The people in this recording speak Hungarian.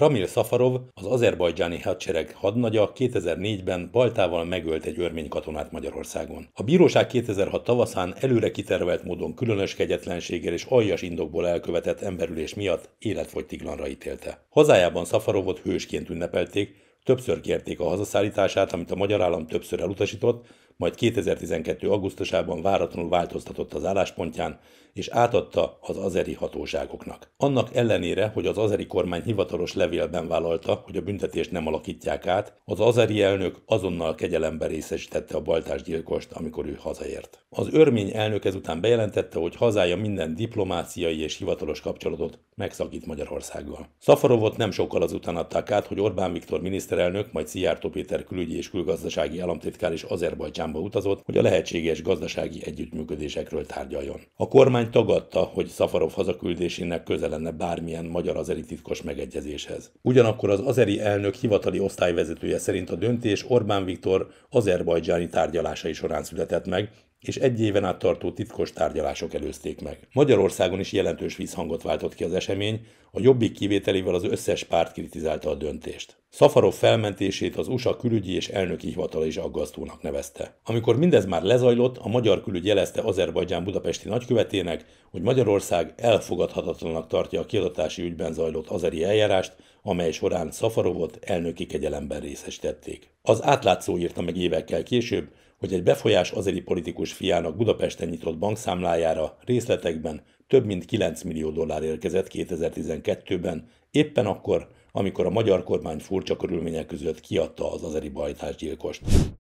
Ramil Szafarov, az azerbajdzsáni hadsereg hadnagya 2004-ben baltával megölt egy örmény katonát Magyarországon. A bíróság 2006 tavaszán előre kitervelt módon különös kegyetlenséggel és aljas indokból elkövetett emberülés miatt életfogytiglanra ítélte. Hazájában Szafarovot hősként ünnepelték, többször kérték a hazaszállítását, amit a magyar állam többször elutasított, majd 2012. augusztusában váratlanul változtatott az álláspontján, és átadta az azeri hatóságoknak. Annak ellenére, hogy az azeri kormány hivatalos levélben vállalta, hogy a büntetést nem alakítják át, az azeri elnök azonnal kegyelembe részesítette a baltás gyilkost, amikor ő hazaért. Az örmény elnök ezután bejelentette, hogy hazája minden diplomáciai és hivatalos kapcsolatot megszakít Magyarországgal. Szafarovot nem sokkal azután adták át, hogy Orbán Viktor miniszterelnök, majd Szijjártó Péter külügyi és külgazdasági államtitkár is Azerbajdzsánba utazott, hogy a lehetséges gazdasági együttműködésekről tárgyaljon. A kormány kormány tagadta, hogy Szafarov hazaküldésének köze lenne bármilyen magyar azeri titkos megegyezéshez. Ugyanakkor az azeri elnök hivatali osztályvezetője szerint a döntés Orbán Viktor azerbajdzsáni tárgyalásai során született meg, és egy éven át tartó titkos tárgyalások előzték meg. Magyarországon is jelentős vízhangot váltott ki az esemény, a jobbik kivételével az összes párt kritizálta a döntést. Szafarov felmentését az USA külügyi és elnöki hivatala is aggasztónak nevezte. Amikor mindez már lezajlott, a magyar külügy jelezte Azerbajdzsán budapesti nagykövetének, hogy Magyarország elfogadhatatlanak tartja a kiadatási ügyben zajlott azeri eljárást, amely során Szafarovot elnöki kegyelemben részesítették. Az átlátszó írta meg évekkel később, hogy egy befolyás azeri politikus fiának Budapesten nyitott bankszámlájára részletekben több mint 9 millió dollár érkezett 2012-ben, éppen akkor, amikor a magyar kormány furcsa körülmények között kiadta az azeri bajtásgyilkost.